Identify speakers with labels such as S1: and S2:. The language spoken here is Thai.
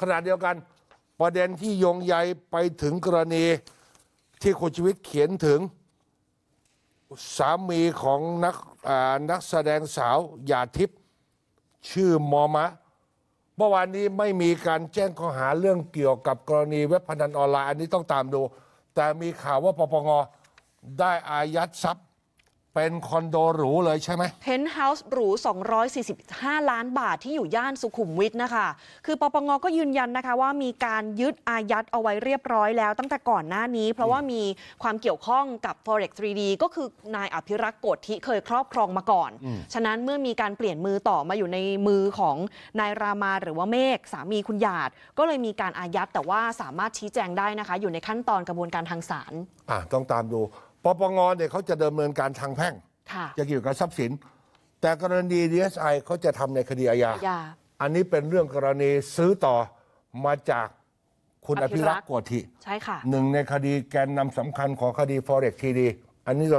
S1: ขณะเดียวกันประเด็นที่โยงใยไปถึงกรณีที่คุณชีวิตเขียนถึง สามีของนักนักแสดงสาวหยาทิพย์ชื่อมอมะเมื่อวานนี้ไม่มีการแจ้งข้อหาเรื่องเกี่ยวกับกรณีเว็บพนันออนไลน์อันนี้ต้องตามดู แต่มีข่าวว่าปปงได้อายัดทรัพยเป็นคอนโดหรูเลยใช่ไหมเพ
S2: นท์เฮาส์หรู 245 ล้านบาทที่อยู่ย่านสุขุมวิทนะคะ คือปปงก็ยืนยันนะคะว่ามีการยึดอายัดเอาไว้เรียบร้อยแล้วตั้งแต่ก่อนหน้านี้ เพราะว่ามีความเกี่ยวข้องกับ Forex 3D ก็คือนายอภิรักษ์โกธิเคยครอบครองมาก่อน ฉะนั้นเมื่อมีการเปลี่ยนมือต่อมาอยู่ในมือของ นายรามาหรือว่าเมฆสามีคุณหยาดก็เลยมีการอายัดแต่ว่าสามารถชี้แจงได้นะคะ อยู่ในขั้นตอนกระบวนการทางศาล
S1: อ่ะต้องตามดูปปงเนี่ยเขาจะดำเนินการทางแพ่ง่จะเกี่ยวกับทรัพย์สิน แต่กรณีดีเอสไอเขาจะทำในคดีอาญาอาอันนี้เป็นเรื่องกรณีซื้อต่อมาจากคุณอภิรักษ์กวดโกธิใช่ค่ะหนึ่งในคดีแกนนำสำคัญของคดีฟอเร็กทีดีอันนี้เร